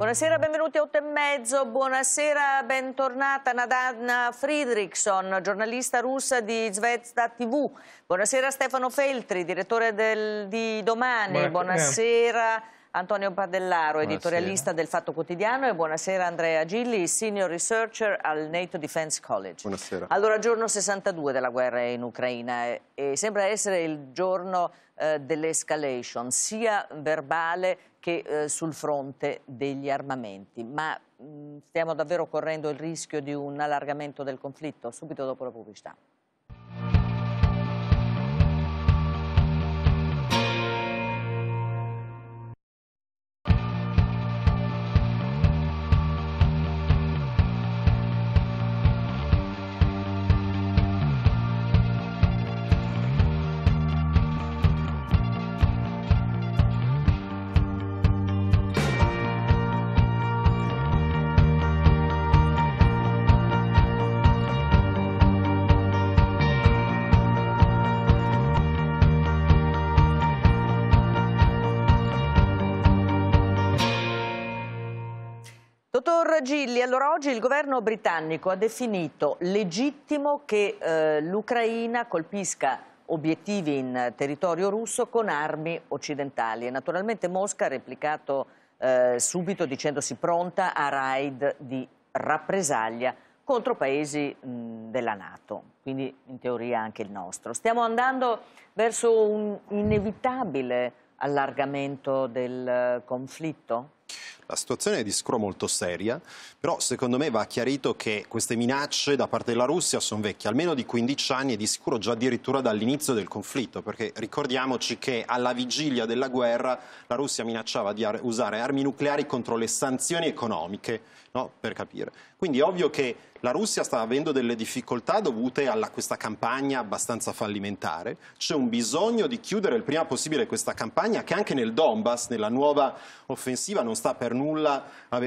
Buonasera, benvenuti a 8 e mezzo. Buonasera, bentornata Nadana Friedrichson, giornalista russa di Zvezda TV. Buonasera Stefano Feltri, direttore del, di Domani. Buonasera. Antonio Padellaro, buonasera. editorialista del Fatto Quotidiano e buonasera Andrea Gilli, senior researcher al NATO Defense College. Buonasera. Allora, giorno 62 della guerra in Ucraina e sembra essere il giorno eh, dell'escalation, sia verbale che eh, sul fronte degli armamenti, ma mh, stiamo davvero correndo il rischio di un allargamento del conflitto subito dopo la pubblicità. Luca Gilli, allora oggi il governo britannico ha definito legittimo che eh, l'Ucraina colpisca obiettivi in territorio russo con armi occidentali e naturalmente Mosca ha replicato eh, subito dicendosi pronta a raid di rappresaglia contro paesi mh, della Nato, quindi in teoria anche il nostro. Stiamo andando verso un inevitabile allargamento del eh, conflitto? La situazione è di sicuro molto seria, però secondo me va chiarito che queste minacce da parte della Russia sono vecchie, almeno di 15 anni e di sicuro già addirittura dall'inizio del conflitto, perché ricordiamoci che alla vigilia della guerra la Russia minacciava di usare armi nucleari contro le sanzioni economiche, no? per capire. Quindi è ovvio che la Russia sta avendo delle difficoltà dovute a questa campagna abbastanza fallimentare. C'è un bisogno di chiudere il prima possibile questa campagna che anche nel Donbass, nella nuova offensiva, non sta per nulla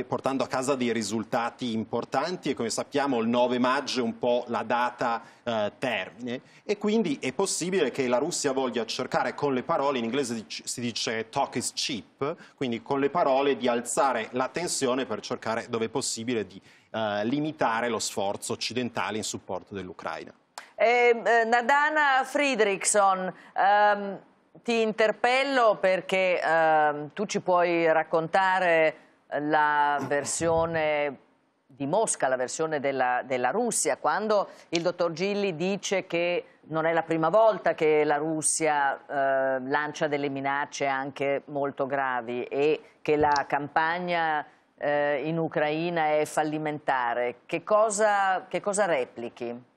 portando a casa dei risultati importanti e come sappiamo il 9 maggio è un po' la data eh, termine e quindi è possibile che la Russia voglia cercare con le parole, in inglese si dice talk is cheap, quindi con le parole di alzare la tensione per cercare dove possibile di eh, limitare lo sforzo occidentale in supporto dell'Ucraina. Ehm, eh, Nadana Friedrichson, ehm, ti interpello perché ehm, tu ci puoi raccontare la versione di Mosca, la versione della, della, Russia, quando il dottor Gilli dice che non è la prima volta che la Russia eh, lancia delle minacce anche molto gravi e che la campagna eh, in Ucraina è fallimentare. Che cosa, che cosa replichi?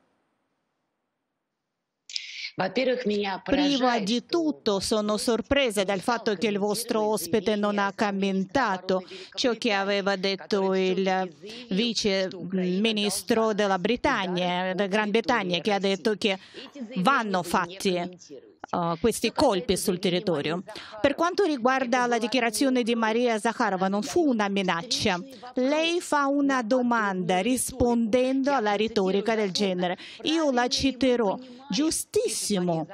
Prima di tutto sono sorpresa dal fatto che il vostro ospite non ha commentato ciò che aveva detto il vice ministro della Britannia, Gran Bretagna, che ha detto che vanno fatti eh, questi colpi sul territorio. Per quanto riguarda la dichiarazione di Maria Zakharova, non fu una minaccia. Lei fa una domanda rispondendo alla retorica del genere. Io la citerò. Giustissimo.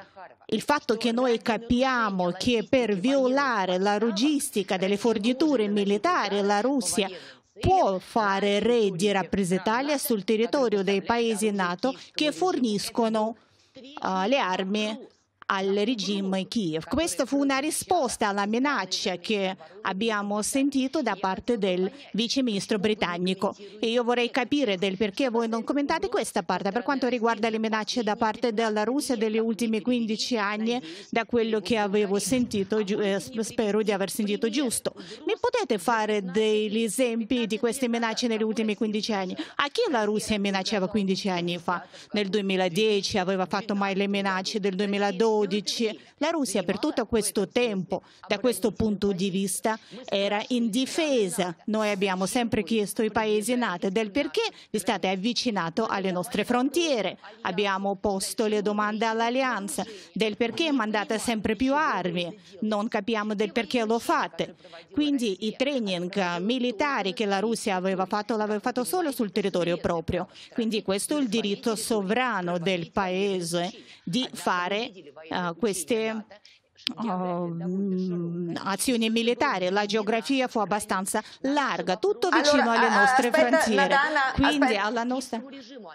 Il fatto che noi capiamo che per violare la logistica delle forniture militari la Russia può fare re di rappresentaglie sul territorio dei paesi NATO che forniscono uh, le armi al regime Kiev. Questa fu una risposta alla minaccia che abbiamo sentito da parte del viceministro britannico e io vorrei capire del perché voi non commentate questa parte per quanto riguarda le minacce da parte della Russia degli ultimi 15 anni da quello che avevo sentito eh, spero di aver sentito giusto mi potete fare degli esempi di queste minacce negli ultimi 15 anni a chi la Russia minacciava 15 anni fa nel 2010 aveva fatto mai le minacce del 2012 2012. La Russia per tutto questo tempo, da questo punto di vista, era indifesa. Noi abbiamo sempre chiesto ai paesi nati del perché vi state avvicinando alle nostre frontiere. Abbiamo posto le domande all'Alleanza del perché mandate sempre più armi. Non capiamo del perché lo fate. Quindi i training militari che la Russia aveva fatto l'aveva fatto solo sul territorio proprio. Quindi questo è il diritto sovrano del paese di fare uh, queste Uh, azioni militari, la geografia fu abbastanza larga, tutto vicino allora, alle nostre aspetta, frontiere. Dana, quindi aspetta. alla nostra...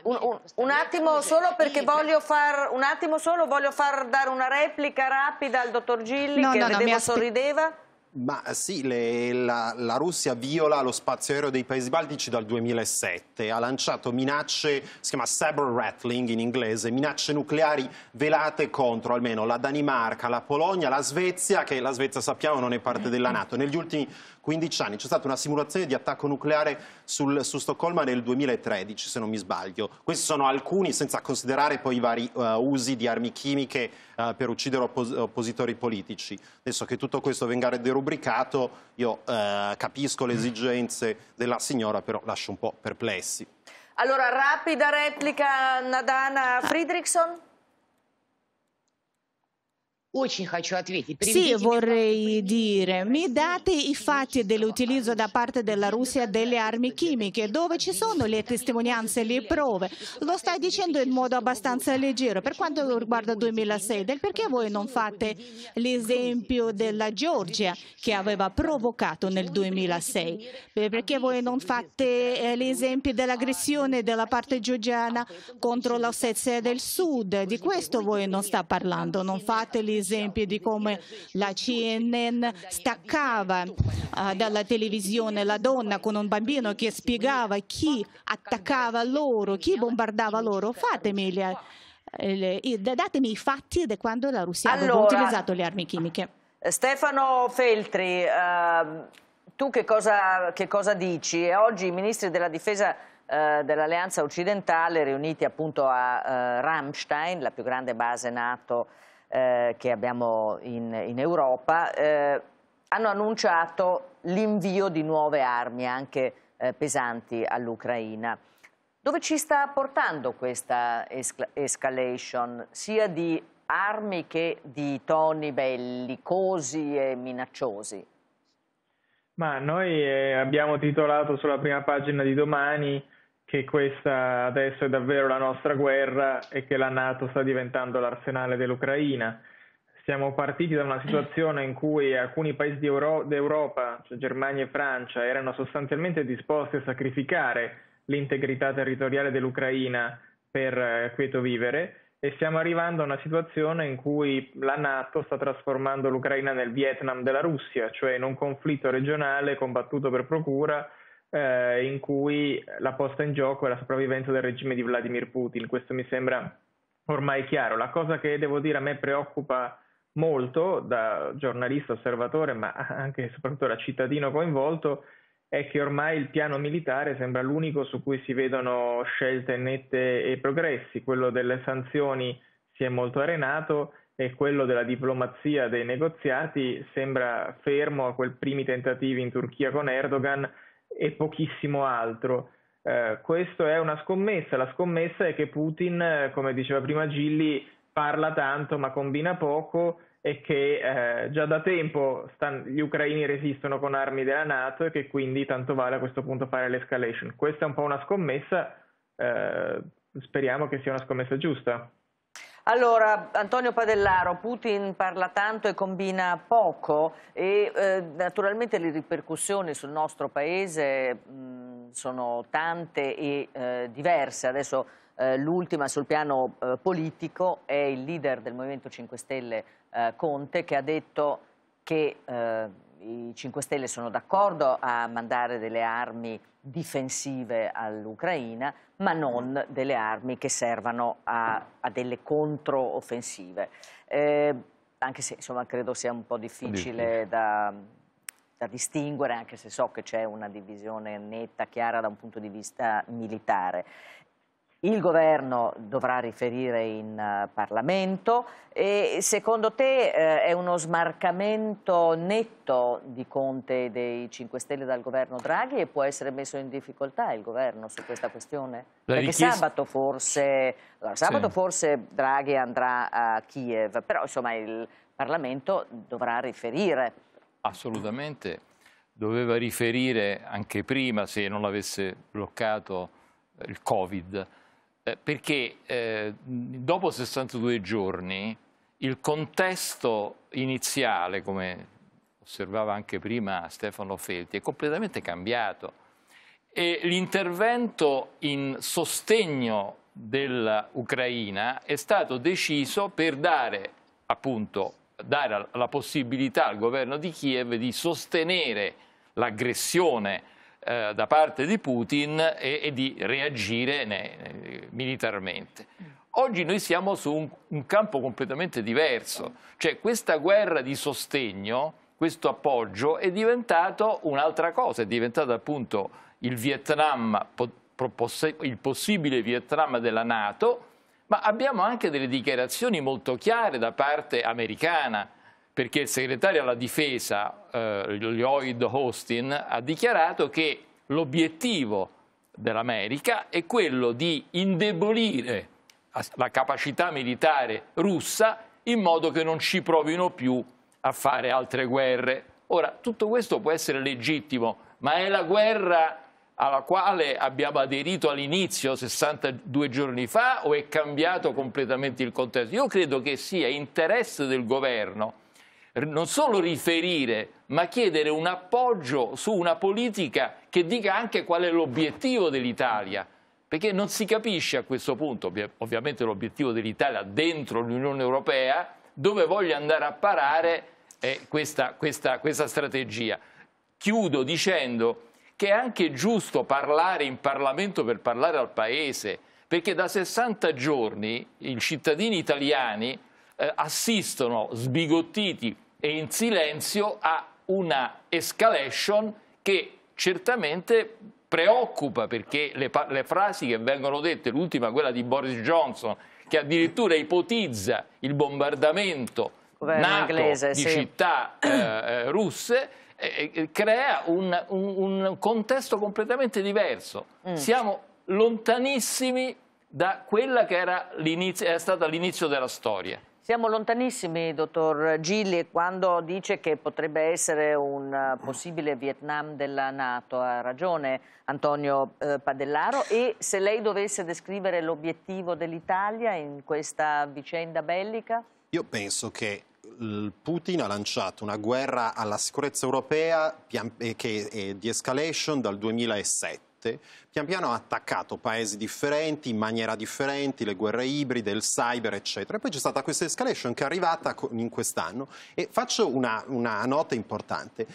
Un, un, un, attimo solo perché voglio far, un attimo solo, voglio far dare una replica rapida al dottor Gilli no, che no, vedevo no, sorrideva. Ma eh, sì, le, la, la, Russia viola lo spazio aereo dei paesi baltici dal 2007, ha lanciato minacce, si chiama cyber rattling in inglese, minacce nucleari velate contro almeno la Danimarca, la Polonia, la Svezia, che la Svezia sappiamo non è parte della Nato. Negli ultimi 15 anni. C'è stata una simulazione di attacco nucleare sul, su Stoccolma nel 2013, se non mi sbaglio. Questi sono alcuni, senza considerare poi i vari uh, usi di armi chimiche uh, per uccidere oppos oppositori politici. Adesso che tutto questo venga derubricato, io uh, capisco le esigenze della signora, però lascio un po' perplessi. Allora, rapida replica Nadana Friedrichson. Sì, vorrei dire, mi date i fatti dell'utilizzo da parte della Russia delle armi chimiche, dove ci sono le testimonianze, le prove. Lo stai dicendo in modo abbastanza leggero. Per quanto riguarda il 2006, del perché voi non fate l'esempio della Georgia che aveva provocato nel 2006? Perché voi non fate eh, l'esempio dell'aggressione della parte georgiana contro l'Ossetia del Sud? Di questo voi non sta parlando, non fate l'esempio esempi di come la CNN staccava uh, dalla televisione la donna con un bambino che spiegava chi attaccava loro, chi bombardava loro. Fatemi le, eh, le, datemi i fatti di quando la Russia allora, aveva utilizzato le armi chimiche. Eh, Stefano Feltri, uh, tu che cosa, che cosa dici? oggi i ministri della difesa eh, dell'Alleanza Occidentale riuniti appunto a uh, Ramstein, la più grande base NATO eh, che abbiamo in, in Europa, eh, hanno annunciato l'invio di nuove armi anche eh, pesanti all'Ucraina. Dove ci sta portando questa escalation, sia di armi che di toni bellicosi e minacciosi? Ma noi eh, abbiamo titolato sulla prima pagina di domani che questa adesso è davvero la nostra guerra e che la Nato sta diventando l'arsenale dell'Ucraina. Siamo partiti da una eh. situazione in cui alcuni paesi Euro- d'Europa, cioè Germania e Francia, erano sostanzialmente disposti a sacrificare l'integrità territoriale dell'Ucraina per eh, quieto vivere e stiamo arrivando a una situazione in cui la Nato sta trasformando l'Ucraina nel Vietnam della Russia, cioè in un conflitto regionale combattuto per procura eh, in cui la posta in gioco è la sopravvivenza del regime di Vladimir Putin. Questo mi sembra ormai chiaro. La cosa che devo dire a me preoccupa molto da giornalista, osservatore, ma anche e soprattutto da cittadino coinvolto, è che ormai il piano militare sembra l'unico su cui si vedono scelte nette e progressi. Quello delle sanzioni si è molto arenato e quello della diplomazia dei negoziati sembra fermo a quei primi tentativi in Turchia con Erdogan e pochissimo altro. Eh, questa è una scommessa, la scommessa è che Putin, eh, come diceva prima Gilli, parla tanto ma combina poco e che eh, già da tempo stan- gli ucraini resistono con armi della Nato e che quindi tanto vale a questo punto fare l'escalation. Questa è un po' una scommessa, eh, speriamo che sia una scommessa giusta. Allora, Antonio Padellaro, Putin parla tanto e combina poco e eh, naturalmente le ripercussioni sul nostro paese mh, sono tante e eh, diverse. Adesso eh, l'ultima sul piano eh, politico è il leader del Movimento 5 Stelle eh, Conte che ha detto che eh, i 5 Stelle sono d'accordo a mandare delle armi difensive all'Ucraina, ma non delle armi che servano a, a delle controoffensive. Eh, anche se insomma, credo sia un po' difficile da, da distinguere, anche se so che c'è una divisione netta, chiara da un punto di vista militare. Il governo dovrà riferire in eh, Parlamento e secondo te eh, è uno smarcamento netto di Conte dei 5 Stelle dal governo Draghi e può essere messo in difficoltà il governo su questa questione? La Perché richiesta... sabato, forse, allora, sabato sì. forse Draghi andrà a Kiev, però insomma il Parlamento dovrà riferire. Assolutamente, doveva riferire anche prima se non l'avesse bloccato eh, il Covid eh, perché eh, dopo 62 giorni il contesto iniziale, come osservava anche prima Stefano Felti, è completamente cambiato e l'intervento in sostegno dell'Ucraina è stato deciso per dare, appunto, dare la possibilità al governo di Kiev di sostenere l'aggressione eh, da parte di Putin e, e di reagire ne, ne, militarmente. Oggi noi siamo su un, un campo completamente diverso, cioè questa guerra di sostegno, questo appoggio è diventato un'altra cosa, è diventato appunto il Vietnam, il possibile Vietnam della Nato, ma abbiamo anche delle dichiarazioni molto chiare da parte americana perché il segretario alla difesa, eh, Lloyd Austin, ha dichiarato che l'obiettivo dell'America è quello di indebolire la capacità militare russa in modo che non ci provino più a fare altre guerre. Ora, tutto questo può essere legittimo, ma è la guerra alla quale abbiamo aderito all'inizio 62 giorni fa o è cambiato completamente il contesto? Io credo che sia interesse del governo non solo riferire, ma chiedere un appoggio su una politica che dica anche qual è l'obiettivo dell'Italia. Perché non si capisce a questo punto, ovviamente l'obiettivo dell'Italia dentro l'Unione Europea, dove voglia andare a parare eh, questa, questa, questa strategia. Chiudo dicendo che è anche giusto parlare in Parlamento per parlare al Paese, perché da 60 giorni i cittadini italiani eh, assistono sbigottiti e in silenzio a una escalation che certamente preoccupa perché le, le frasi che vengono dette, l'ultima quella di Boris Johnson, che addirittura ipotizza il bombardamento NATO inglese, di sì. città eh, eh russe, eh, crea un, un, un, contesto completamente diverso. Mm. Siamo lontanissimi da quella che era, era stata l'inizio della storia. Siamo lontanissimi, dottor Gilli, quando dice che potrebbe essere un eh, possibile Vietnam della Nato. Ha ragione Antonio eh, Padellaro. E se lei dovesse descrivere l'obiettivo dell'Italia in questa vicenda bellica? Io penso che Putin ha lanciato una guerra alla sicurezza europea eh, che è di escalation dal 2007 state, pian piano ha attaccato paesi differenti, in maniera differenti, le guerre ibride, il cyber, eccetera. E poi c'è stata questa escalation che è arrivata in quest'anno. E faccio una, una nota importante.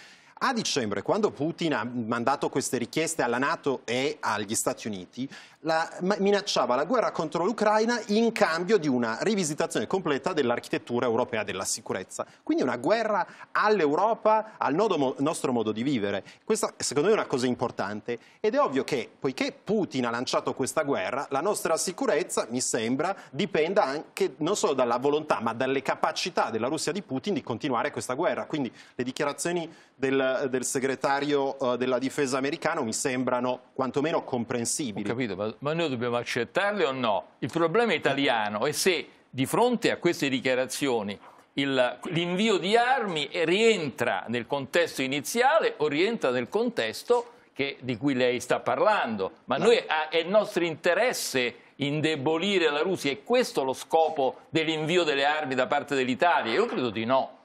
A dicembre, quando Putin ha mandato queste richieste alla Nato e agli Stati Uniti, la, minacciava la guerra contro l'Ucraina in cambio di una rivisitazione completa dell'architettura europea della sicurezza. Quindi una guerra all'Europa, al nodo, nostro modo di vivere. Questa secondo me è una cosa importante ed è ovvio che poiché Putin ha lanciato questa guerra, la nostra sicurezza, mi sembra, dipenda anche non solo dalla volontà ma dalle capacità della Russia di Putin di continuare questa guerra. Quindi le dichiarazioni del, del segretario uh, della difesa americano mi sembrano quantomeno comprensibili. Ho capito, ma ma noi dobbiamo accettarle o no? Il problema italiano è se di fronte a queste dichiarazioni l'invio di armi rientra nel contesto iniziale o rientra nel contesto che, di cui lei sta parlando. Ma noi, ah, è nostro interesse indebolire la Russia, è questo lo scopo dell'invio delle armi da parte dell'Italia? Io credo di no.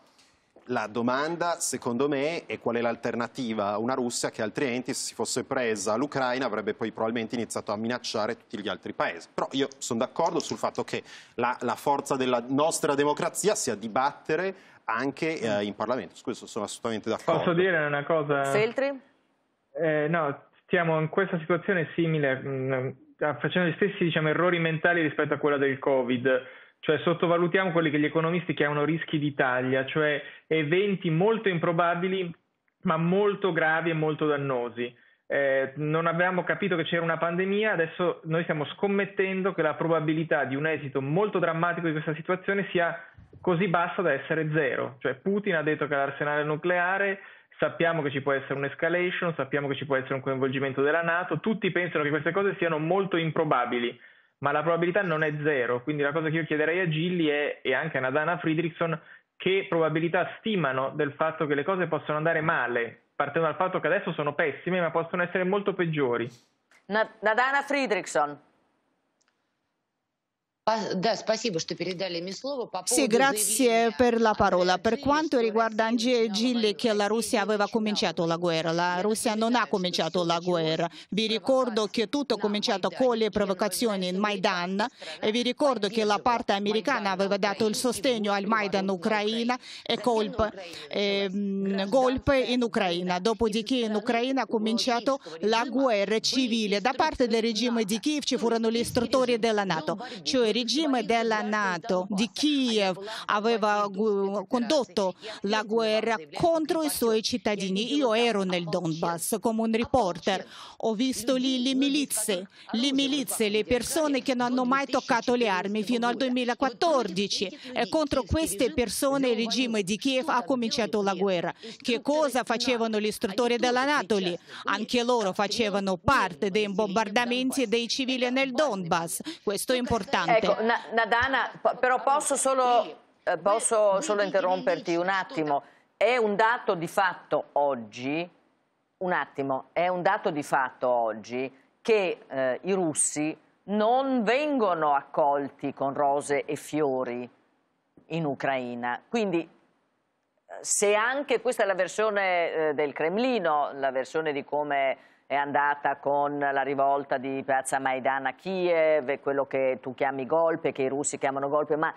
La domanda, secondo me, è qual è l'alternativa? a Una Russia che altrimenti, se si fosse presa l'Ucraina, avrebbe poi probabilmente iniziato a minacciare tutti gli altri paesi. Però io sono d'accordo sul fatto che la, la, forza della nostra democrazia sia dibattere anche eh, in Parlamento. Su questo sono assolutamente d'accordo. Posso dire una cosa? Feltri? Eh, no, stiamo in questa situazione simile, mh, mm, facendo gli stessi diciamo, errori mentali rispetto a quella del Covid cioè sottovalutiamo quelli che gli economisti chiamano rischi d'Italia, cioè eventi molto improbabili ma molto gravi e molto dannosi. Eh, non avevamo capito che c'era una pandemia, adesso noi stiamo scommettendo che la probabilità di un esito molto drammatico di questa situazione sia così bassa da essere zero. Cioè Putin ha detto che l'arsenale nucleare, sappiamo che ci può essere un'escalation, sappiamo che ci può essere un coinvolgimento della Nato, tutti pensano che queste cose siano molto improbabili ma la probabilità non è zero, quindi la cosa che io chiederei a Gilli è, e anche a Nadana Friedrichson che probabilità stimano del fatto che le cose possono andare male, partendo dal fatto che adesso sono pessime, ma possono essere molto peggiori. Nadana Friedrichson. Sì, grazie per la parola. Per quanto riguarda Angie Gilli che la Russia aveva cominciato la guerra, la Russia non ha cominciato la guerra. Vi ricordo che tutto è cominciato con le provocazioni in Maidan e vi ricordo che la parte americana aveva dato il sostegno al Maidan Ucraina e colp, eh, golpe in Ucraina. Dopodiché in Ucraina ha cominciato la guerra civile. Da parte del regime di Kiev ci furono gli istruttori della Nato, cioè regime della Nato di Kiev aveva condotto la guerra contro i suoi cittadini. Io ero nel Donbass come un reporter, ho visto lì le milizie, le milizie, le persone che non hanno mai toccato le armi fino al 2014 e contro queste persone il regime di Kiev ha cominciato la guerra. Che cosa facevano gli istruttori della Nato lì? Anche loro facevano parte dei bombardamenti dei civili nel Donbass. Questo è importante. Ecco, Na Nadana, però posso solo, eh, posso solo interromperti un attimo. È un dato di fatto oggi, un attimo, è un dato di fatto oggi che eh, i russi non vengono accolti con rose e fiori in Ucraina. Quindi eh, se anche questa è la versione eh, del Cremlino, la versione di come è andata con la rivolta di Piazza Maidan a Kiev, quello che tu chiami golpe, che i russi chiamano golpe, ma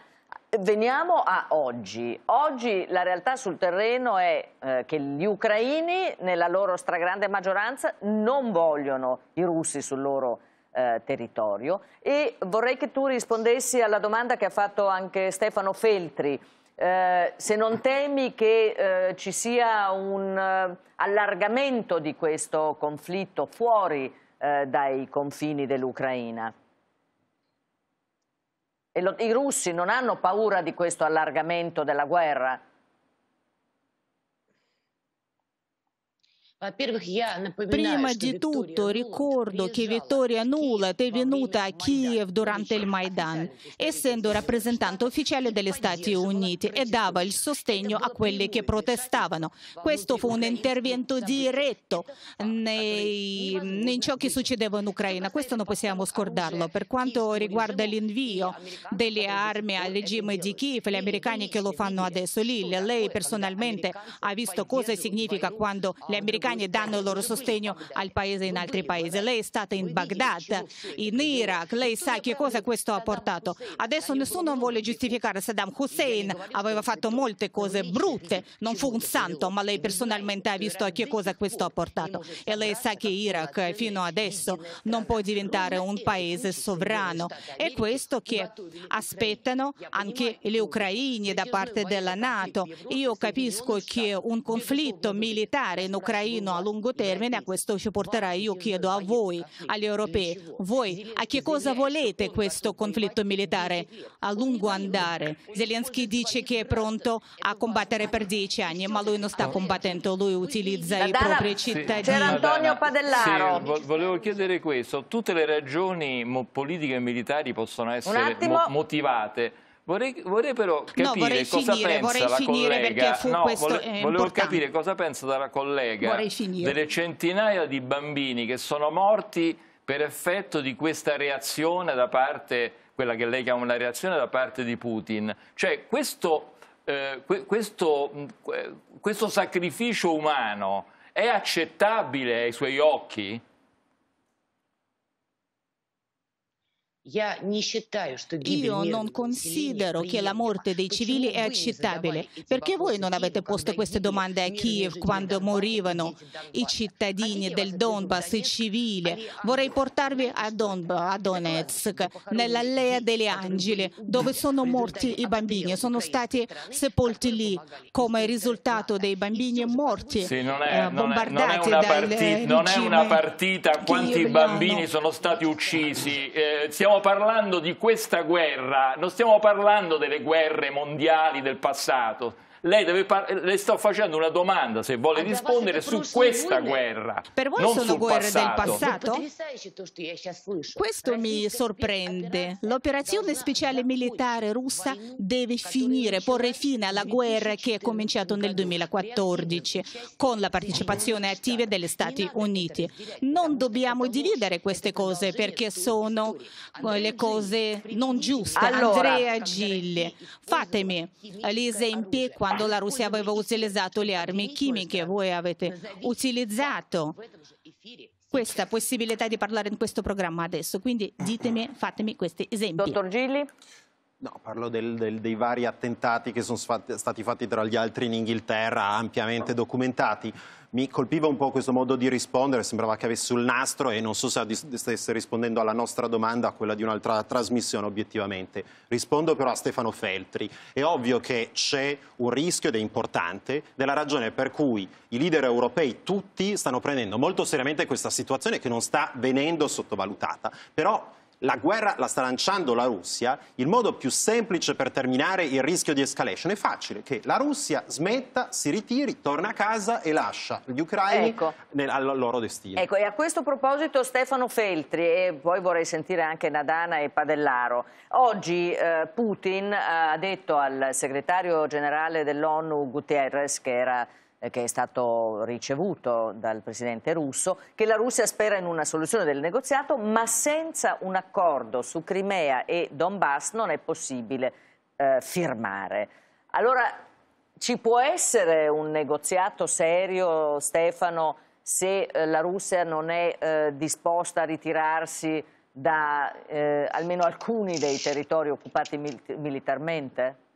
veniamo a oggi. Oggi la realtà sul terreno è eh, che gli ucraini, nella loro stragrande maggioranza, non vogliono i russi sul loro eh, territorio e vorrei che tu rispondessi alla domanda che ha fatto anche Stefano Feltri, eh, se non temi che eh, ci sia un eh, allargamento di questo conflitto fuori eh, dai confini dell'Ucraina. I russi non hanno paura di questo allargamento della guerra? Prima di tutto ricordo che Vittoria Nuland è venuta a Kiev durante il Maidan, essendo rappresentante ufficiale degli Stati Uniti e dava il sostegno a quelli che protestavano. Questo fu un intervento diretto nei, in ciò che succedeva in Ucraina. Questo non possiamo scordarlo. Per quanto riguarda l'invio delle armi al regime di Kiev, gli americani che lo fanno adesso lì, lei personalmente ha visto cosa significa quando gli americani americani danno il loro sostegno al paese in altri paesi. Lei è stata in Baghdad, in Iraq, lei sa che cosa questo ha portato. Adesso nessuno vuole giustificare Saddam Hussein, aveva fatto molte cose brutte, non fu un santo, ma lei personalmente ha visto a che cosa questo ha portato. E lei sa che Iraq fino adesso non può diventare un paese sovrano. È questo che aspettano anche gli ucraini da parte della Nato. Io capisco che un conflitto militare in Ucraina fino a lungo termine, a questo ci porterà. Io chiedo a voi, agli europei, voi a che cosa volete questo conflitto militare a lungo andare? Zelensky dice che è pronto a combattere per dieci anni, ma lui non sta combattendo, lui utilizza Dada, i propri cittadini. C'era Antonio Padellaro. Sì, volevo chiedere questo, tutte le ragioni politiche e militari possono essere motivate Vorrei, vorrei però capire no, cosa finire, pensa la collega. No, eh, volevo importante. capire cosa pensa la collega delle centinaia di bambini che sono morti per effetto di questa reazione da parte, quella che lei chiama una reazione da parte di Putin. Cioè questo, eh, questo, mm, questo sacrificio umano è accettabile ai suoi occhi? Io non considero che la morte dei civili è accettabile. Perché voi non avete posto queste domande a Kiev quando morivano i cittadini del Donbass, i civili? Vorrei portarvi a, Donbass, a Donetsk, nell'Allea degli Angeli, dove sono morti i bambini. Sono stati sepolti lì come risultato dei bambini morti, sì, non э, è, eh, bombardati non è, non è partita, dal Non è una partita quanti bambini sono stati uccisi. Eh, stiamo parlando di questa guerra, non stiamo parlando delle guerre mondiali del passato, lei deve le sto facendo una domanda se vuole rispondere su questa guerra. Per voi non sono guerre passato. del passato? Questo mi sorprende. L'operazione speciale militare russa deve finire, porre fine alla guerra che è cominciata nel 2014 con la partecipazione attiva degli Stati Uniti. Non dobbiamo dividere queste cose perché sono le cose non giuste. Allora, Andrea Gilli, fatemi gli esempi quando quando la Russia aveva utilizzato le armi chimiche. Voi avete utilizzato questa possibilità di parlare in questo programma adesso, quindi ditemi, fatemi questi esempi. Dottor Gilli? No, parlo del, del, dei vari attentati che sono stati fatti tra gli altri in Inghilterra, ampiamente documentati. Mi colpiva un po' questo modo di rispondere, sembrava che avesse sul nastro e non so se stesse rispondendo alla nostra domanda, a quella di un'altra trasmissione obiettivamente. Rispondo però a Stefano Feltri. È ovvio che c'è un rischio, ed è importante, della ragione per cui i leader europei tutti stanno prendendo molto seriamente questa situazione che non sta venendo sottovalutata. Però la guerra la sta lanciando la Russia, il modo più semplice per terminare il rischio di escalation è facile, che la Russia smetta, si ritiri, torna a casa e lascia gli ucraini ecco. nel, al loro destino. Ecco, e a questo proposito Stefano Feltri, e poi vorrei sentire anche Nadana e Padellaro. Oggi eh, Putin ha detto al segretario generale dell'ONU Guterres, che era eh, che è stato ricevuto dal presidente russo, che la Russia spera in una soluzione del negoziato, ma senza un accordo su Crimea e Donbass non è possibile eh, firmare. Allora, ci può essere un negoziato serio, Stefano, se eh, la Russia non è eh, disposta a ritirarsi da eh, almeno alcuni dei territori occupati mil militarmente?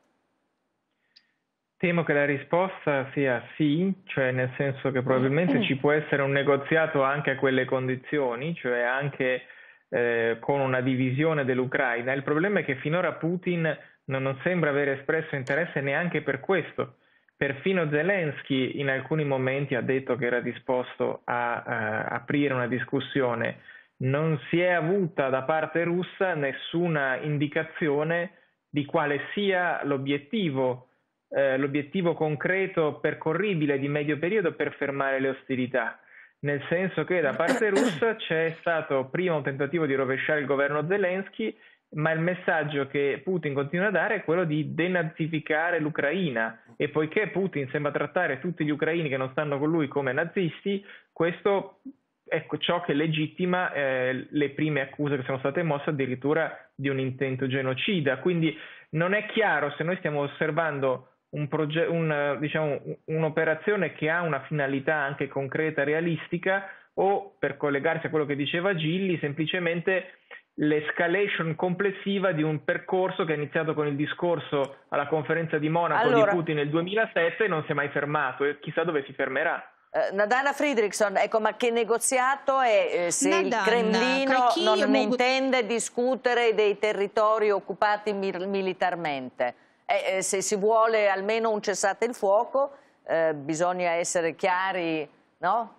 Temo che la risposta sia sì, cioè nel senso che probabilmente mm. ci può essere un negoziato anche a quelle condizioni, cioè anche eh, con una divisione dell'Ucraina. Il problema è che finora Putin non, sembra aver espresso interesse neanche per questo. Perfino Zelensky in alcuni momenti ha detto che era disposto a, a aprire una discussione. Non si è avuta da parte russa nessuna indicazione di quale sia l'obiettivo eh, l'obiettivo concreto percorribile di medio periodo per fermare le ostilità, nel senso che da parte russa c'è stato prima un tentativo di rovesciare il governo Zelensky, ma il messaggio che Putin continua a dare è quello di denazificare l'Ucraina e poiché Putin sembra trattare tutti gli ucraini che non stanno con lui come nazisti, questo è ecco, ciò che legittima eh, le prime accuse che sono state mosse addirittura di un intento genocida. Quindi non è chiaro se noi stiamo osservando un proge- un, eh, diciamo, un'operazione che ha una finalità anche concreta, realistica, o per collegarsi a quello che diceva Gilli, semplicemente l'escalation complessiva di un percorso che è iniziato con il discorso alla conferenza di Monaco allora, di Putin nel 2007 e non si è mai fermato e chissà dove si fermerà. Eh, Nadana Friedrichson, ecco, ma che negoziato è eh, se Nadana, il Cremlino non intende discutere dei territori occupati mil- militarmente? Eh, eh, se si vuole almeno un cessate il fuoco, eh, bisogna essere chiari no?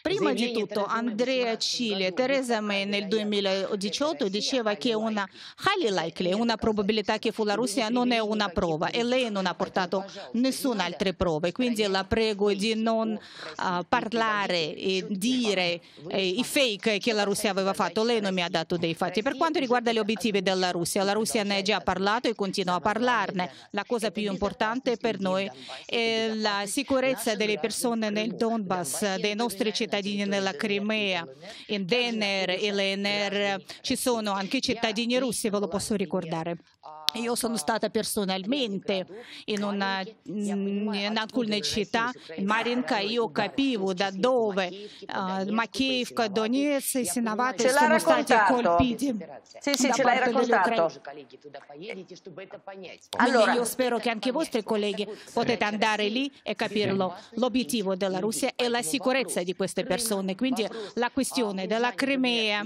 Prima di tutto Andrea Cile, Teresa May nel 2018 diceva che una highly likely, una probabilità che fu la Russia non è una prova e lei non ha portato nessuna altra prova. Quindi la prego di non uh, parlare e dire eh, i fake che la Russia aveva fatto. Lei non mi ha dato dei fatti. Per quanto riguarda gli obiettivi della Russia, la Russia ne ha già parlato e continua a parlarne. La cosa più importante per noi è la sicurezza delle persone nel Donbass, dei nostri cittadini nella Crimea, in DNR e l'NR. Ci sono anche cittadini russi, ve lo posso ricordare. Io sono stata personalmente in, una, in alcune città, in Marinka, io capivo da dove uh, Makiivka, Donetsk e Sinavate sono stati colpiti. Sì, sì, ce l'hai raccontato. Allora, io spero che anche i vostri colleghi potete andare lì e capirlo. L'obiettivo della Russia e la sicurezza di queste persone. Quindi la questione della Crimea,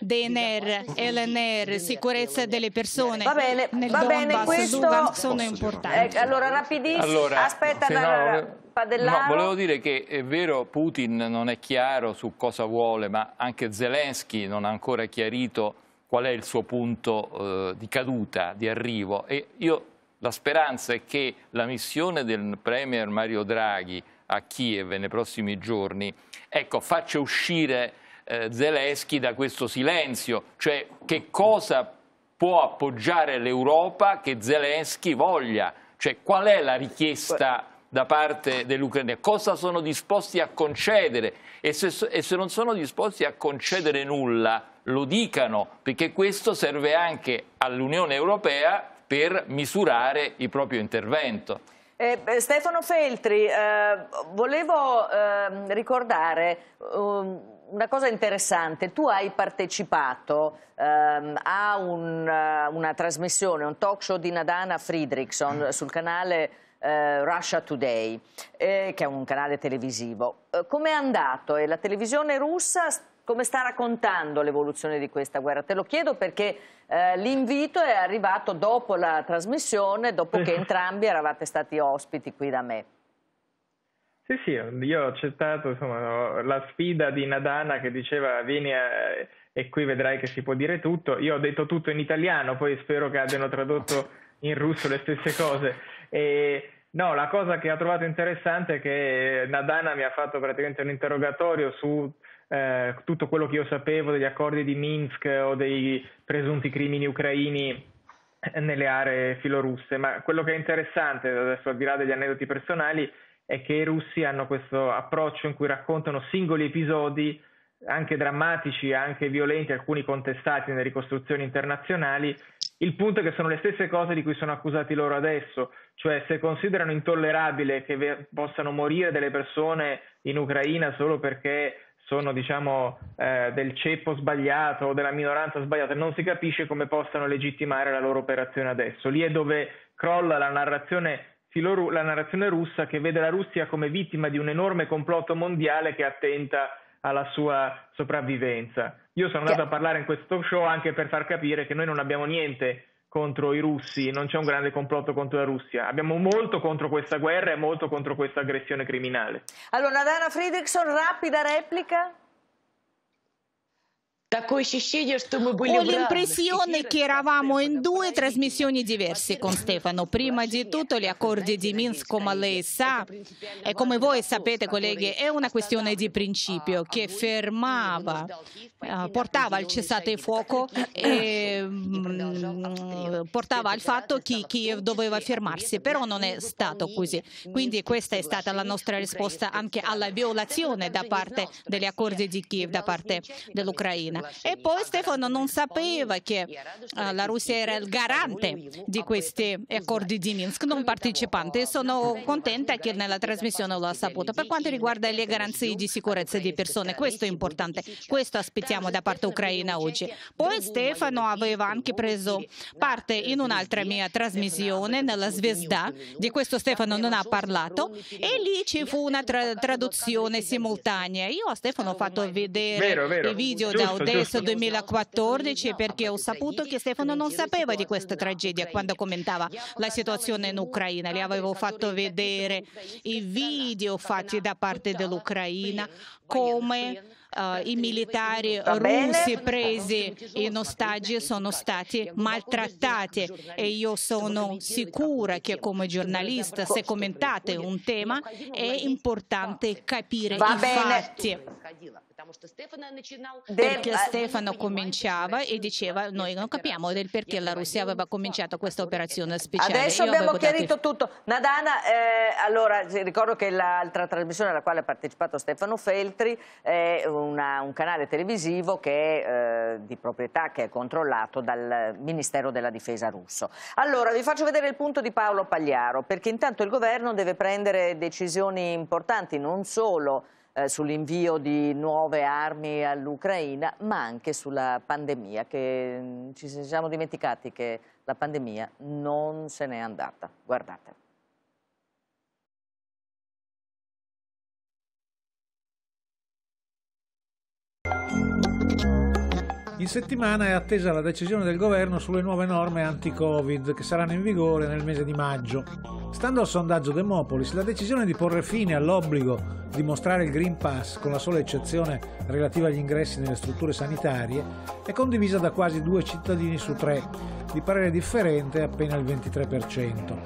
DNR, LNR, sicurezza delle persone va bene, nel va Donbass, questo... Lugan, sono importanti. Eh, allora, rapidissimo. Allora, Aspetta, no, No, volevo dire che è vero Putin non è chiaro su cosa vuole, ma anche Zelensky non ha ancora chiarito qual è il suo punto eh, di caduta, di arrivo. E io, la speranza è che la missione del Premier Mario Draghi a Kiev nei prossimi giorni, ecco, faccia uscire eh, Zelensky da questo silenzio, cioè che cosa può appoggiare l'Europa che Zelensky voglia, cioè qual è la richiesta da parte dell'Ucraina, cosa sono disposti a concedere e se, e se non sono disposti a concedere nulla lo dicano, perché questo serve anche all'Unione Europea per misurare il proprio intervento. Eh, Stefano Feltri, eh, volevo eh, ricordare ehm, una cosa interessante. Tu hai partecipato ehm, a un, eh, una trasmissione, un talk show di Nadana Friedrichson mm. sul canale eh, Russia Today, eh, che è un canale televisivo. Come è andato? E la televisione russa come sta raccontando l'evoluzione di questa guerra? Te lo chiedo perché eh, l'invito è arrivato dopo la trasmissione, dopo che entrambi eravate stati ospiti qui da me. Sì, sì, io ho accettato insomma, la sfida di Nadana che diceva vieni a... e qui vedrai che si può dire tutto. Io ho detto tutto in italiano, poi spero che abbiano tradotto in russo le stesse cose. E... No, la cosa che ho trovato interessante è che Nadana mi ha fatto praticamente un interrogatorio su eh, tutto quello che io sapevo degli accordi di Minsk o dei presunti crimini ucraini eh, nelle aree filorusse, ma quello che è interessante, adesso al di là degli aneddoti personali, è che i russi hanno questo approccio in cui raccontano singoli episodi anche drammatici, anche violenti, alcuni contestati nelle ricostruzioni internazionali. Il punto è che sono le stesse cose di cui sono accusati loro adesso, cioè se considerano intollerabile che possano morire delle persone in Ucraina solo perché sono diciamo, eh, del ceppo sbagliato o della minoranza sbagliata, non si capisce come possano legittimare la loro operazione adesso. Lì è dove crolla la narrazione, la narrazione russa che vede la Russia come vittima di un enorme complotto mondiale che attenta alla sua sopravvivenza. Io sono andato a parlare in questo show anche per far capire che noi non abbiamo niente contro i russi, non c'è un grande complotto contro la Russia. Abbiamo molto contro questa guerra e molto contro questa aggressione criminale. Allora, Dana Friedrichson, rapida replica. Ho l'impressione che eravamo in due trasmissioni diverse con Stefano. Prima di tutto gli accordi di Minsk, come lei sa, e come voi sapete colleghi, è una questione di principio che fermava, portava al cessate il fuoco e portava al fatto che Kiev doveva fermarsi, però non è stato così. Quindi questa è stata la nostra risposta anche alla violazione da parte degli accordi di Kiev da parte dell'Ucraina. Ucraina. E poi Stefano non sapeva che eh, la Russia era il garante di questi accordi di Minsk, non partecipante. Sono contenta che nella trasmissione l'ha saputo. Per quanto riguarda le garanzie di sicurezza di persone, questo è importante, questo aspettiamo da parte ucraina oggi. Poi Stefano aveva anche preso parte in un'altra mia trasmissione, nella Zvezda, di questo Stefano non ha parlato, e lì ci fu una tra traduzione simultanea. Io a Stefano ho fatto vedere vero, vero. i video giusto, da adesso 2014 perché ho saputo che Stefano non sapeva di questa tragedia quando commentava la situazione in Ucraina. Le avevo fatto vedere i video fatti da parte dell'Ucraina come Uh, eh, i militari russi presi in ostaggi sono stati maltrattati e io sono sicura che come giornalista se commentate un tema è importante capire Va i bene. fatti. Perché Stefano cominciava e diceva noi non capiamo del perché la Russia aveva cominciato questa operazione speciale. Adesso abbiamo chiarito dato... tutto. Nadana, eh, allora ricordo che l'altra trasmissione alla quale ha partecipato Stefano Feltri è una, un canale televisivo che è eh, di proprietà, che è controllato dal Ministero della Difesa russo. Allora vi faccio vedere il punto di Paolo Pagliaro perché intanto il governo deve prendere decisioni importanti non solo eh, sull'invio di nuove armi all'Ucraina, ma anche sulla pandemia, che mm, ci siamo dimenticati che la pandemia non se n'è andata. Guardate. In settimana è attesa la decisione del governo sulle nuove norme anti-Covid che saranno in vigore nel mese di maggio. Stando al sondaggio Demopolis, la decisione di porre fine all'obbligo di mostrare il Green Pass, con la sola eccezione relativa agli ingressi nelle strutture sanitarie, è condivisa da quasi due cittadini su tre, di parere differente appena il 23%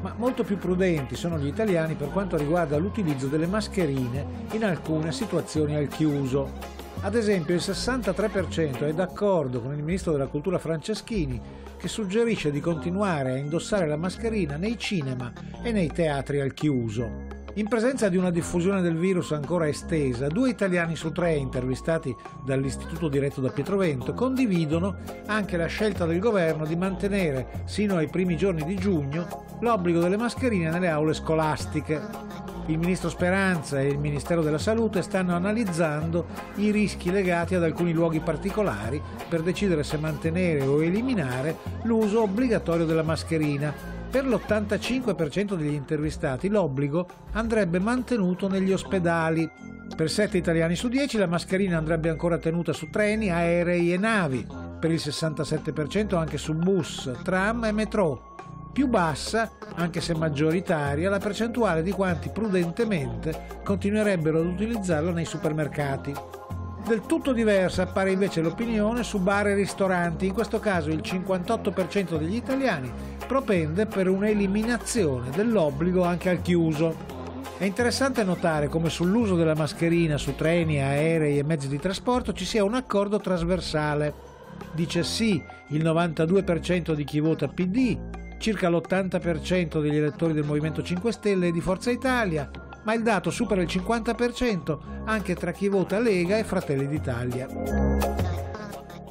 ma molto più prudenti sono gli italiani per quanto riguarda l'utilizzo delle mascherine in alcune situazioni al chiuso. Ad esempio il 63% è d'accordo con il ministro della cultura Franceschini che suggerisce di continuare a indossare la mascherina nei cinema e nei teatri al chiuso. In presenza di una diffusione del virus ancora estesa, due italiani su tre intervistati dall'istituto diretto da Pietrovento condividono anche la scelta del governo di mantenere, sino ai primi giorni di giugno, l'obbligo delle mascherine nelle aule scolastiche. Il ministro Speranza e il Ministero della Salute stanno analizzando i rischi legati ad alcuni luoghi particolari per decidere se mantenere o eliminare l'uso obbligatorio della mascherina. Per l'85% degli intervistati l'obbligo andrebbe mantenuto negli ospedali. Per 7 italiani su 10 la mascherina andrebbe ancora tenuta su treni, aerei e navi, per il 67% anche su bus, tram e metro più bassa, anche se maggioritaria, la percentuale di quanti prudentemente continuerebbero ad utilizzarlo nei supermercati. Del tutto diversa appare invece l'opinione su bar e ristoranti, in questo caso il 58% degli italiani propende per un'eliminazione dell'obbligo anche al chiuso. È interessante notare come sull'uso della mascherina su treni, aerei e mezzi di trasporto ci sia un accordo trasversale. Dice sì il 92% di chi vota PD, circa l'80% degli elettori del Movimento 5 Stelle e di Forza Italia, ma il dato supera il 50% anche tra chi vota Lega e Fratelli d'Italia.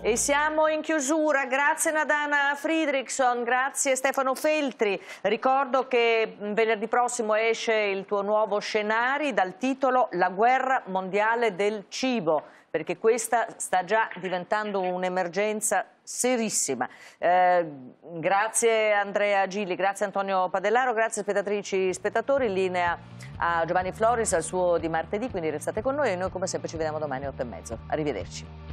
E siamo in chiusura, grazie Nadana Friedrichson, grazie Stefano Feltri. Ricordo che venerdì prossimo esce il tuo nuovo scenario dal titolo La guerra mondiale del cibo, perché questa sta già diventando un'emergenza serissima. Eh, grazie Andrea Gilli, grazie Antonio Padellaro, grazie spettatrici e spettatori. In linea a Giovanni Floris al suo di martedì, quindi restate con noi e noi come sempre ci vediamo domani alle 8 e mezzo. Arrivederci.